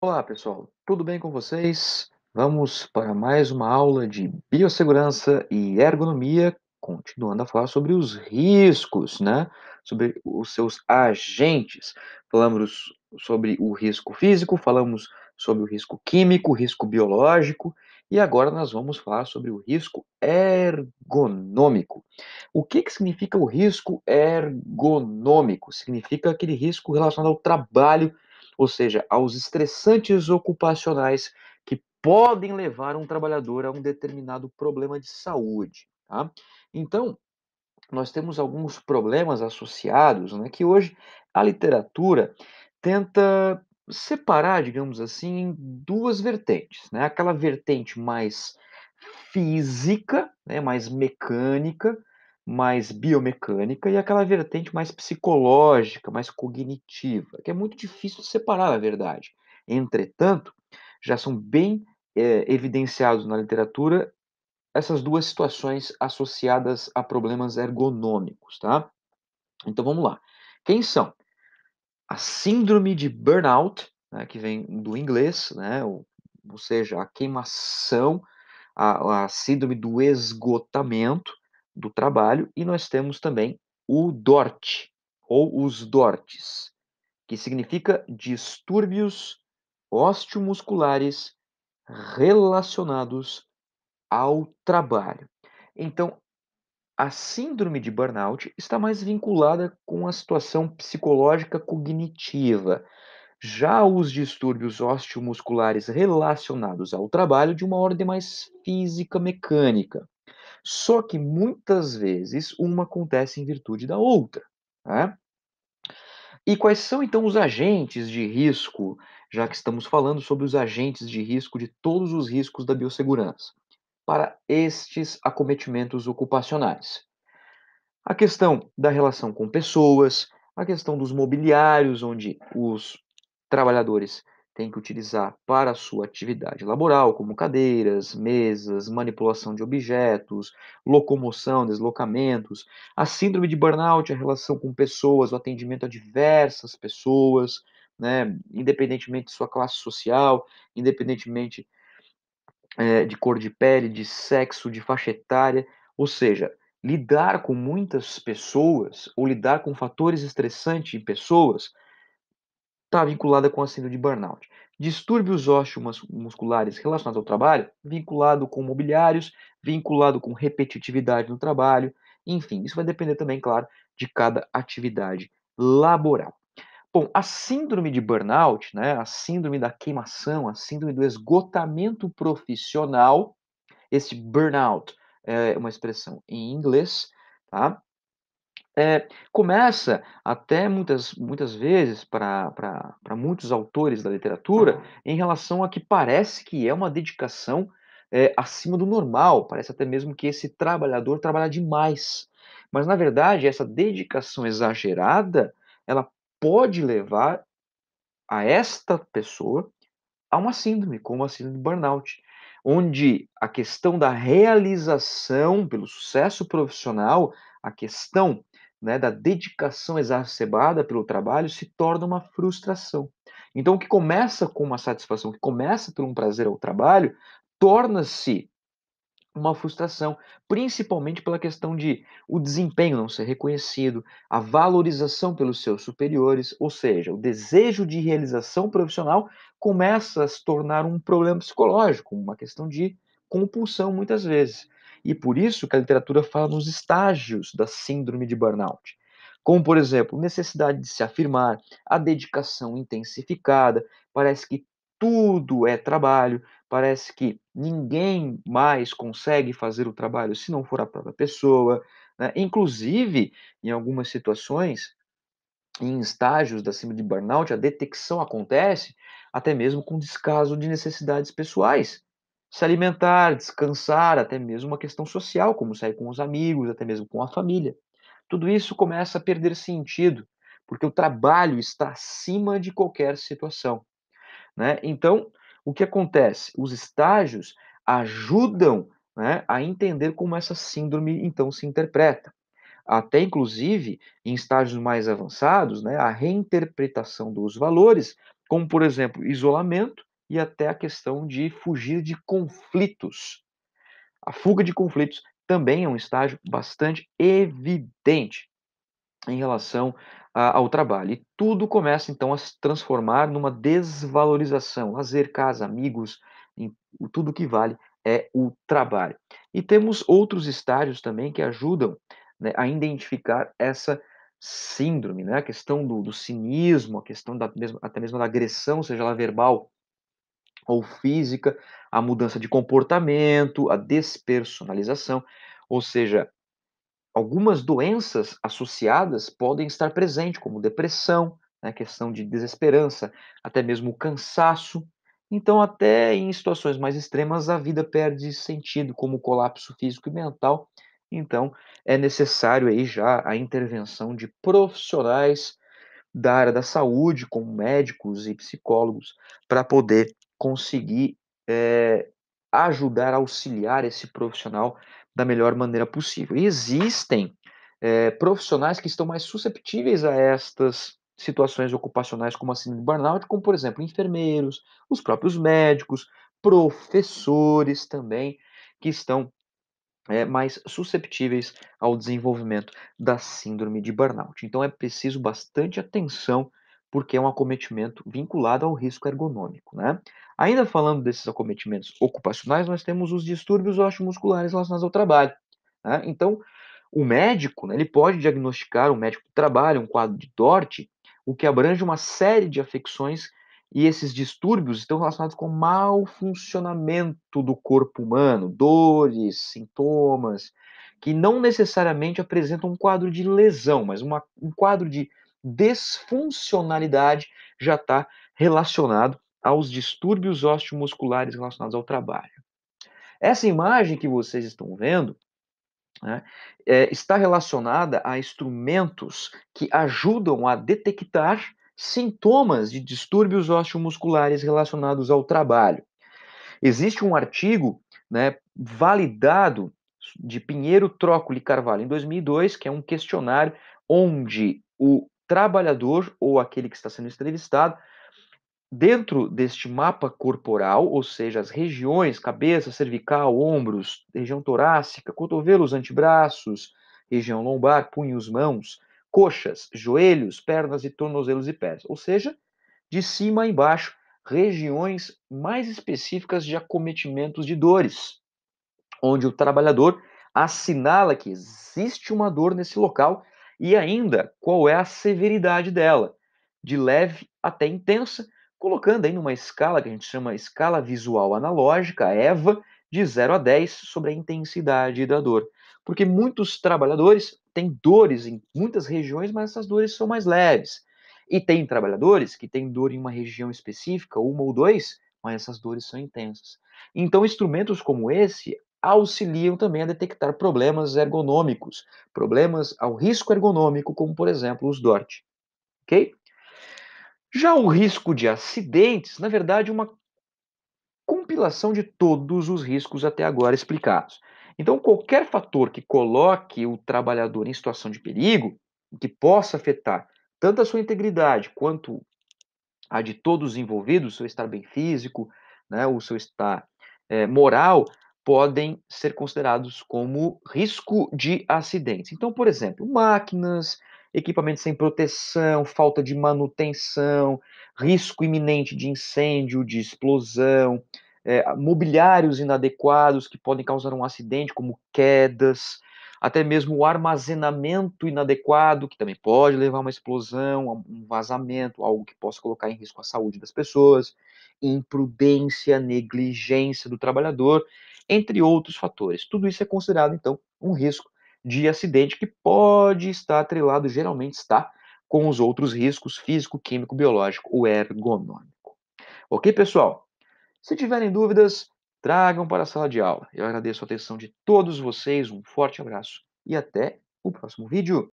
Olá pessoal, tudo bem com vocês? Vamos para mais uma aula de biossegurança e ergonomia, continuando a falar sobre os riscos, né? Sobre os seus agentes. Falamos sobre o risco físico, falamos sobre o risco químico, risco biológico e agora nós vamos falar sobre o risco ergonômico. O que, que significa o risco ergonômico? Significa aquele risco relacionado ao trabalho ou seja, aos estressantes ocupacionais que podem levar um trabalhador a um determinado problema de saúde. Tá? Então, nós temos alguns problemas associados né, que hoje a literatura tenta separar, digamos assim, em duas vertentes. Né? Aquela vertente mais física, né, mais mecânica, mais biomecânica e aquela vertente mais psicológica, mais cognitiva, que é muito difícil de separar, na verdade. Entretanto, já são bem é, evidenciados na literatura essas duas situações associadas a problemas ergonômicos, tá? Então vamos lá. Quem são? A síndrome de burnout, né, que vem do inglês, né, ou, ou seja, a queimação, a, a síndrome do esgotamento, do trabalho, e nós temos também o DORT, ou os DORTs, que significa distúrbios osteomusculares relacionados ao trabalho. Então, a síndrome de burnout está mais vinculada com a situação psicológica cognitiva. Já os distúrbios osteomusculares relacionados ao trabalho de uma ordem mais física mecânica. Só que muitas vezes uma acontece em virtude da outra. Né? E quais são então os agentes de risco, já que estamos falando sobre os agentes de risco de todos os riscos da biossegurança, para estes acometimentos ocupacionais? A questão da relação com pessoas, a questão dos mobiliários, onde os trabalhadores tem que utilizar para a sua atividade laboral, como cadeiras, mesas, manipulação de objetos, locomoção, deslocamentos. A síndrome de burnout, a relação com pessoas, o atendimento a diversas pessoas, né, independentemente de sua classe social, independentemente é, de cor de pele, de sexo, de faixa etária, ou seja, lidar com muitas pessoas ou lidar com fatores estressantes em pessoas está vinculada com a síndrome de burnout. Distúrbios musculares relacionados ao trabalho, vinculado com mobiliários, vinculado com repetitividade no trabalho, enfim, isso vai depender também, claro, de cada atividade laboral. Bom, a síndrome de burnout, né, a síndrome da queimação, a síndrome do esgotamento profissional, esse burnout eh, é uma expressão em inglês, tá? é, começa até muitas, muitas vezes para muitos autores da literatura em relação a que parece que é uma dedicação é, acima do normal, parece até mesmo que esse trabalhador trabalha demais. Mas, na verdade, essa dedicação exagerada, ela pode levar a esta pessoa a uma síndrome, como a síndrome do burnout, onde a questão da realização pelo sucesso profissional, a questão né, da dedicação exacerbada pelo trabalho se torna uma frustração. Então, o que começa com uma satisfação, que começa por um prazer ao trabalho, torna-se uma frustração, principalmente pela questão de o desempenho não ser reconhecido, a valorização pelos seus superiores, ou seja, o desejo de realização profissional começa a se tornar um problema psicológico, uma questão de compulsão muitas vezes. E por isso que a literatura fala nos estágios da síndrome de burnout. Como, por exemplo, necessidade de se afirmar, a dedicação intensificada, parece que tudo é trabalho, parece que ninguém mais consegue fazer o trabalho se não for a própria pessoa. Né? Inclusive, em algumas situações, em estágios da síndrome de burnout, a detecção acontece até mesmo com descaso de necessidades pessoais se alimentar, descansar, até mesmo uma questão social, como sair com os amigos, até mesmo com a família. Tudo isso começa a perder sentido, porque o trabalho está acima de qualquer situação. Né? Então, o que acontece? Os estágios ajudam né, a entender como essa síndrome então se interpreta. Até inclusive em estágios mais avançados, né, a reinterpretação dos valores, como por exemplo isolamento, e até a questão de fugir de conflitos. A fuga de conflitos também é um estágio bastante evidente em relação a, ao trabalho. E tudo começa então a se transformar numa desvalorização. Lazer, casa, amigos, em, tudo que vale é o trabalho. E temos outros estágios também que ajudam né, a identificar essa síndrome, né? a questão do, do cinismo, a questão da, mesmo, até mesmo da agressão, seja ela verbal ou física, a mudança de comportamento, a despersonalização, ou seja, algumas doenças associadas podem estar presentes, como depressão, né, questão de desesperança, até mesmo cansaço. Então, até em situações mais extremas, a vida perde sentido, como colapso físico e mental. Então, é necessário aí já a intervenção de profissionais da área da saúde, como médicos e psicólogos, para poder conseguir é, ajudar, auxiliar esse profissional da melhor maneira possível. E existem é, profissionais que estão mais susceptíveis a estas situações ocupacionais como a síndrome de burnout, como por exemplo enfermeiros, os próprios médicos, professores também, que estão é, mais susceptíveis ao desenvolvimento da síndrome de burnout. Então é preciso bastante atenção porque é um acometimento vinculado ao risco ergonômico. Né? Ainda falando desses acometimentos ocupacionais, nós temos os distúrbios osteomusculares relacionados ao trabalho. Né? Então, o médico, né, ele pode diagnosticar, o médico do trabalho, um quadro de DORT, o que abrange uma série de afecções e esses distúrbios estão relacionados com mau funcionamento do corpo humano, dores, sintomas, que não necessariamente apresentam um quadro de lesão, mas uma, um quadro de desfuncionalidade já está relacionado aos distúrbios osteomusculares relacionados ao trabalho. Essa imagem que vocês estão vendo né, é, está relacionada a instrumentos que ajudam a detectar sintomas de distúrbios osteomusculares relacionados ao trabalho. Existe um artigo né, validado de Pinheiro, Trócoli e Carvalho em 2002, que é um questionário onde o trabalhador ou aquele que está sendo entrevistado dentro deste mapa corporal, ou seja, as regiões, cabeça, cervical, ombros, região torácica, cotovelos, antebraços, região lombar, punhos, mãos, coxas, joelhos, pernas e tornozelos e pés. Ou seja, de cima a embaixo, regiões mais específicas de acometimentos de dores, onde o trabalhador assinala que existe uma dor nesse local e ainda qual é a severidade dela, de leve até intensa, colocando aí numa escala que a gente chama escala visual analógica, EVA, de 0 a 10 sobre a intensidade da dor. Porque muitos trabalhadores têm dores em muitas regiões, mas essas dores são mais leves. E tem trabalhadores que têm dor em uma região específica, uma ou dois, mas essas dores são intensas. Então, instrumentos como esse auxiliam também a detectar problemas ergonômicos, problemas ao risco ergonômico, como por exemplo os DORT. Ok? Já o risco de acidentes, na verdade, é uma compilação de todos os riscos até agora explicados. Então, qualquer fator que coloque o trabalhador em situação de perigo, que possa afetar tanto a sua integridade quanto a de todos os envolvidos, o seu estar bem físico, né, o seu estar é, moral, podem ser considerados como risco de acidentes. Então, por exemplo, máquinas, equipamentos sem proteção, falta de manutenção, risco iminente de incêndio, de explosão, é, mobiliários inadequados que podem causar um acidente, como quedas, até mesmo o armazenamento inadequado, que também pode levar a uma explosão, um vazamento, algo que possa colocar em risco a saúde das pessoas, imprudência, negligência do trabalhador entre outros fatores. Tudo isso é considerado, então, um risco de acidente que pode estar atrelado, geralmente está, com os outros riscos físico, químico, biológico ou ergonômico. Ok, pessoal? Se tiverem dúvidas, tragam para a sala de aula. Eu agradeço a atenção de todos vocês, um forte abraço e até o próximo vídeo.